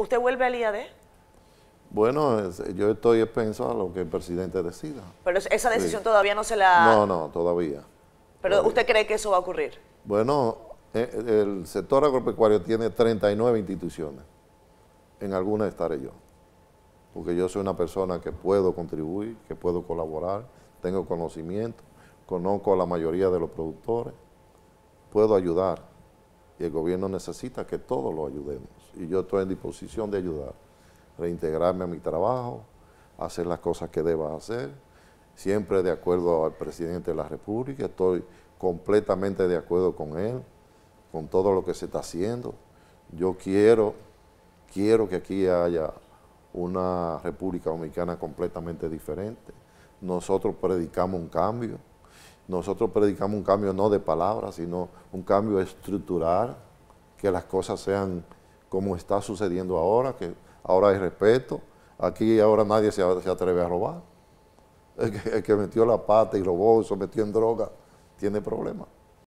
¿Usted vuelve al IAD? Bueno, yo estoy expenso a lo que el presidente decida. Pero esa decisión todavía no se la... No, no, todavía. ¿Pero usted cree que eso va a ocurrir? Bueno, eh, eh, el sector agropecuario tiene 39 instituciones. En alguna estaré yo. Porque yo soy una persona que puedo contribuir, que puedo colaborar, tengo conocimiento, conozco a la mayoría de los productores, puedo ayudar y el gobierno necesita que todos lo ayudemos. Y yo estoy en disposición de ayudar, reintegrarme a mi trabajo, hacer las cosas que deba hacer, siempre de acuerdo al presidente de la República, estoy completamente de acuerdo con él, con todo lo que se está haciendo. Yo quiero, quiero que aquí haya una República Dominicana completamente diferente. Nosotros predicamos un cambio, nosotros predicamos un cambio no de palabras, sino un cambio estructural, que las cosas sean como está sucediendo ahora, que ahora hay respeto, aquí ahora nadie se, atreve a robar. El que, metió la pata y robó, se metió en droga, tiene problemas.